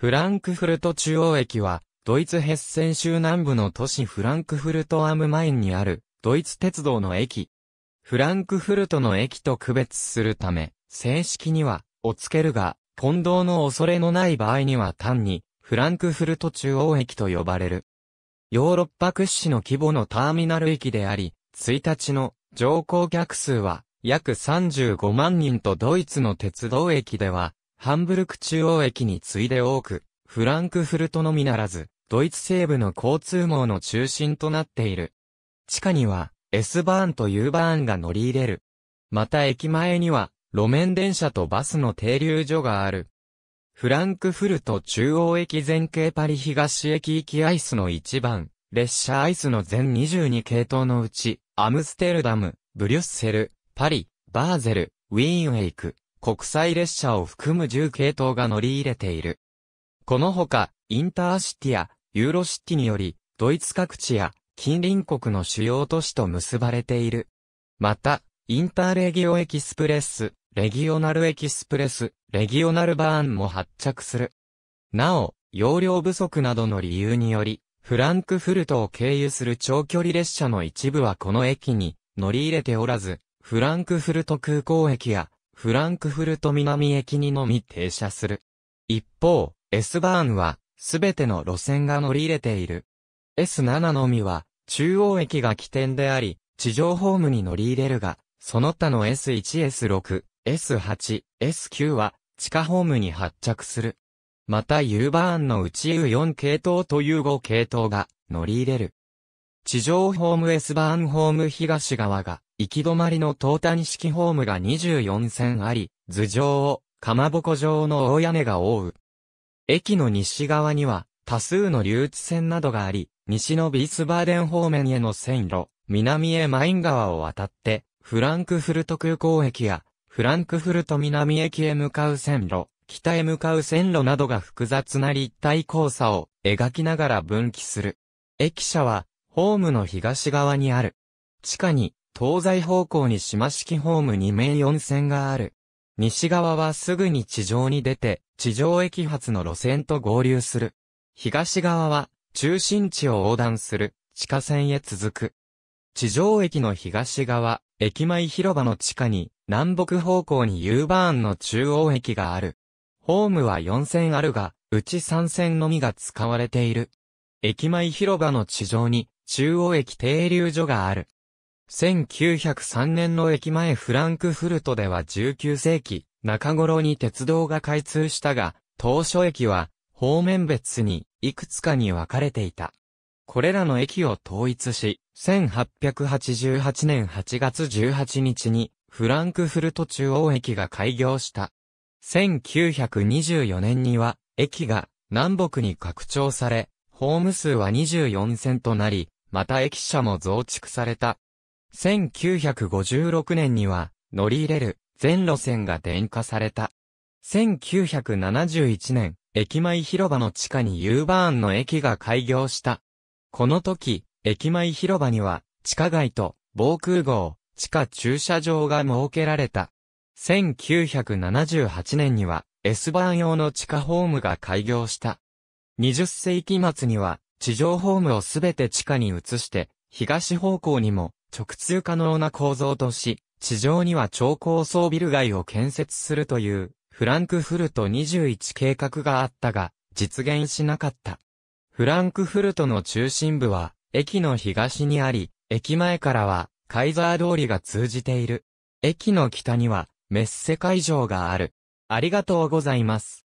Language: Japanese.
フランクフルト中央駅は、ドイツヘッセン州南部の都市フランクフルトアムマインにある、ドイツ鉄道の駅。フランクフルトの駅と区別するため、正式には、をつけるが、混同の恐れのない場合には単に、フランクフルト中央駅と呼ばれる。ヨーロッパ屈指の規模のターミナル駅であり、1日の乗降客数は約35万人とドイツの鉄道駅ではハンブルク中央駅に次いで多く、フランクフルトのみならず、ドイツ西部の交通網の中心となっている。地下には、S バーンと U バーンが乗り入れる。また駅前には、路面電車とバスの停留所がある。フランクフルト中央駅前景パリ東駅行きアイスの1番、列車アイスの全22系統のうち、アムステルダム、ブリュッセル、パリ、バーゼル、ウィーンへ行く、国際列車を含む10系統が乗り入れている。このほか、インターシティやユーロシティにより、ドイツ各地や近隣国の主要都市と結ばれている。また、インターレギオエキスプレス、レギオナルエキスプレス、レギオナルバーンも発着する。なお、容量不足などの理由により、フランクフルトを経由する長距離列車の一部はこの駅に乗り入れておらず、フランクフルト空港駅やフランクフルト南駅にのみ停車する。一方、S バーンは、すべての路線が乗り入れている。S7 のみは、中央駅が起点であり、地上ホームに乗り入れるが、その他の S1、S6、S8、S9 は、地下ホームに発着する。また U バーンのうち U4 系統と U5 系統が乗り入れる。地上ホーム S バーンホーム東側が行き止まりの東端式ホームが24線あり、頭上を、かまぼこ状の大屋根が覆う。駅の西側には、多数の留置線などがあり、西のビースバーデン方面への線路、南へマイン川を渡って、フランクフルト空港駅や、フランクフルト南駅へ向かう線路、北へ向かう線路などが複雑な立体交差を描きながら分岐する。駅舎は、ホームの東側にある。地下に、東西方向に島式ホーム2面4線がある。西側はすぐに地上に出て、地上駅発の路線と合流する。東側は、中心地を横断する、地下線へ続く。地上駅の東側、駅前広場の地下に、南北方向に U バーンの中央駅がある。ホームは4線あるが、うち3線のみが使われている。駅前広場の地上に、中央駅停留所がある。1903年の駅前フランクフルトでは19世紀中頃に鉄道が開通したが、当初駅は方面別にいくつかに分かれていた。これらの駅を統一し、1888年8月18日にフランクフルト中央駅が開業した。1924年には駅が南北に拡張され、ホーム数は24線となり、また駅舎も増築された。1956年には乗り入れる全路線が電化された。1971年、駅前広場の地下に U バーンの駅が開業した。この時、駅前広場には地下街と防空壕、地下駐車場が設けられた。1978年には S バーン用の地下ホームが開業した。20世紀末には地上ホームをすべて地下に移して東方向にも直通可能な構造とし、地上には超高層ビル街を建設するという、フランクフルト21計画があったが、実現しなかった。フランクフルトの中心部は、駅の東にあり、駅前からは、カイザー通りが通じている。駅の北には、メッセ会場がある。ありがとうございます。